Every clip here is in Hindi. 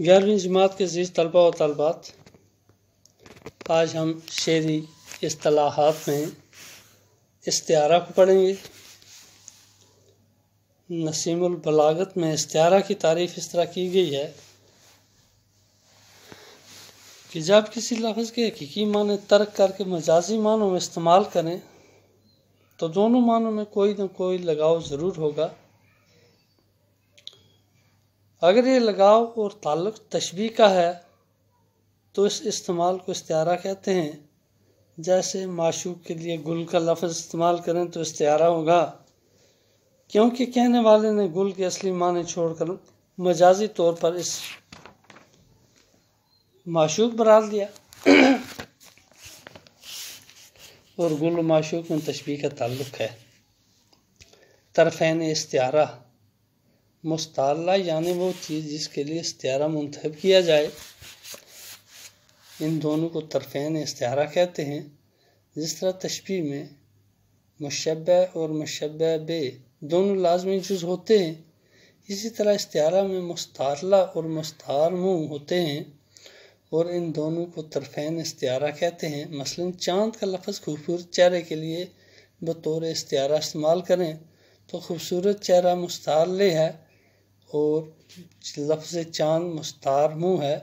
ग्यारहवीं जमात के जीज तलबा और तलबात आज हम शेरी असलाहत में इस्तारा को पढ़ेंगे नसीमुलबलागत में इस्तारा की तारीफ इस तरह की गई है कि जब किसी लफ्ज़ के हकीकी मान तर्क करके मजाजी मानों में इस्तेमाल करें तो दोनों मानों में कोई ना कोई लगाव ज़रूर होगा अगर ये लगाव और ताल्लुक तशबी का है तो इस इस्तेमाल को इस्तियारा कहते हैं जैसे माशूक के लिए गुल का लफ्ज़ इस्तेमाल करें तो इस्तियारा होगा क्योंकि कहने वाले ने गुल के असली माने छोड़कर मजाजी तौर पर इस माशूक बराल दिया और गुल माशूक में तशबी का ताल्लुक है तरफेन इस्तियारा मुस्तला यानी वो चीज़ जिसके लिए इस्तारा मुंतब किया जाए इन दोनों को तरफेन इस्तारा कहते हैं जिस तरह तशबी में मुशब और मुशब बे दोनों लाजमी जुज़ होते हैं इसी तरह इस्तारा में मुस्तला और मुस्तार मुँह होते हैं और इन दोनों को तरफेन इस्तारा कहते हैं मसलन चाँद का लफज खूबसूरत चेहरे के लिए बतौर इस्तारा इस्तेमाल करें तो खूबसूरत चेहरा ले है और लफ्ज़ चाँद मुस्तार मुँह है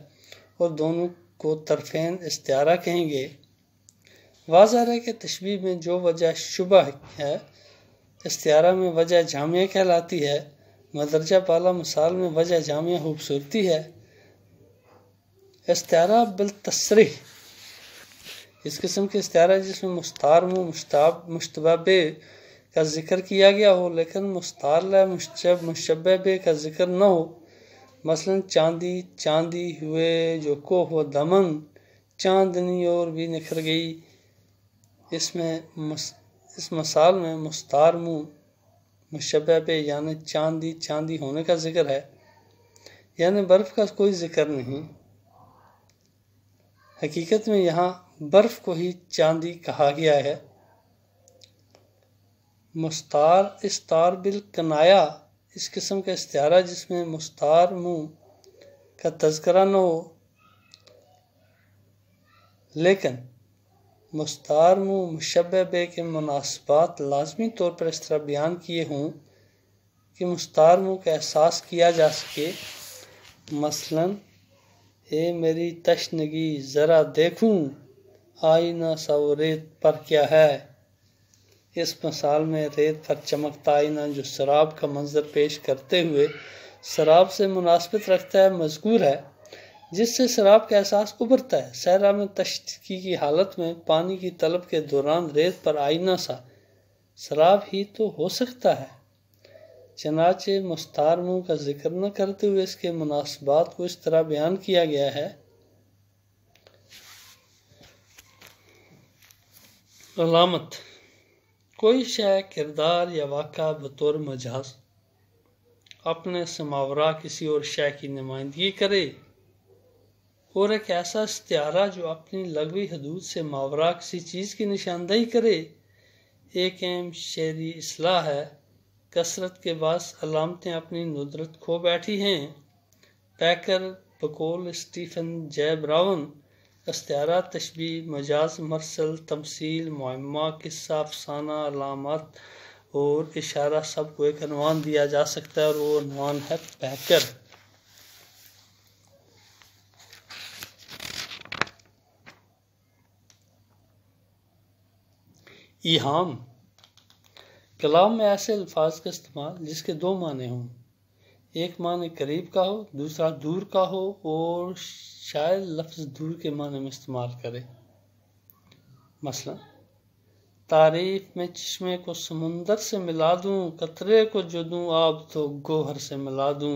और दोनों को तरफेन इसतारा कहेंगे वाजह है कि तशबी में जो वजह शुबा है इसतारा में वजह जामिया कहलाती है मदरजा पाला मिसाल में वजह जामिया खूबसूरती है बिल तसरी इस किस्म के इसतारा जिसमें मुस्तार मुँह मुश्ताब मुशतबा का जिक्र किया गया हो लेकिन मुस्तार मुशब का जिक्र न हो मसलन चांदी चांदी हुए जो को हो दमन चांदनी और भी निखर गई इसमें इस मसाल में मुस्तार मुँह मुशबे यानि चांदी चांदी होने का जिक्र है यानि बर्फ़ का कोई जिक्र नहीं हकीकत में यहाँ बर्फ़ को ही चांदी कहा गया है मुस्तार इस्तार बिल कनाया इस किस्म का इस्तारा जिसमें मुस्तार मुँह का तस्करा न हो लेकिन मुस्तार मुँह मुशब बे के मुनासबात लाजमी तौर पर इस तरह बयान किए हों कि मुस्तार मुँह का एहसास किया जा सके मसलन ए मेरी तशनगी ज़रा देखूँ आईना सवरेत पर क्या है इस मसाल में रेत पर चमकता आईना जो शराब का मंजर पेश करते हुए शराब से मुनासबत रखता है मजकूर है जिससे शराब का एहसास उभरता है सहरा में तश्की की हालत में पानी की तलब के दौरान रेत पर आईना सा शराब ही तो हो सकता है चनाचे मुस्तार मुँह का जिक्र न करते हुए इसके मुनासबात को इस तरह बयान किया गया है अलामत कोई शह किरदार या वाक़ा बतौर मजाज अपने समावरा किसी और शह की नुमाइंदगी करे और एक ऐसा इश्तारा जो अपनी लगवी हदूद से मावरा किसी चीज़ की निशानदही करे एक अहम शहरी असलाह है कसरत के बाद अलामतें अपनी नुदरत खो बैठी हैं पैकर बकोल स्टीफन जय ब्राउन अस्तारा तशबी मजाज मरसल तमसील मुहमा किस्सा अफसाना अलामत और इशारा सब को एक अनवान दिया जा सकता है और वो अनवान है पैकर इहाम कलाम में ऐसे अल्फाज का इस्तेमाल जिसके दो माने हों एक माने करीब का हो दूसरा दूर का हो और शायद लफ्ज़ दूर के माने में इस्तेमाल करे मसला तारीफ में चश्मे को समुंदर से मिला दूँ कतरे को जो दूँ आप तो गोहर से मिला दूँ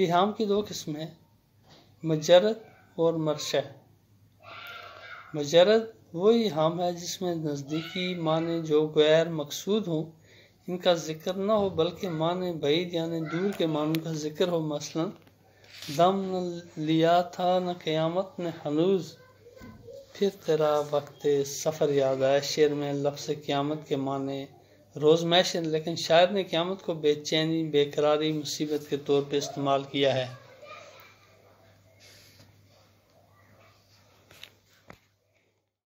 इहाम की दो किस्में मजरद और मरश मजरद वही हम है जिसमें नज़दीकी माने जो गैर मकसूद हों इनका ज़िक्र ना हो बल्कि मान बैद यानि दूर के मानों का ज़िक्र हो मसला दम न लिया था न क़यामत ने हनूज फिर तेरा वक्त सफ़र याद आया शेर में लफ्स क़्यामत के माने रोज़ मैशन लेकिन शायर ने क़्यामत को बेचैनी बेकरारी मुसीबत के तौर पर इस्तेमाल किया है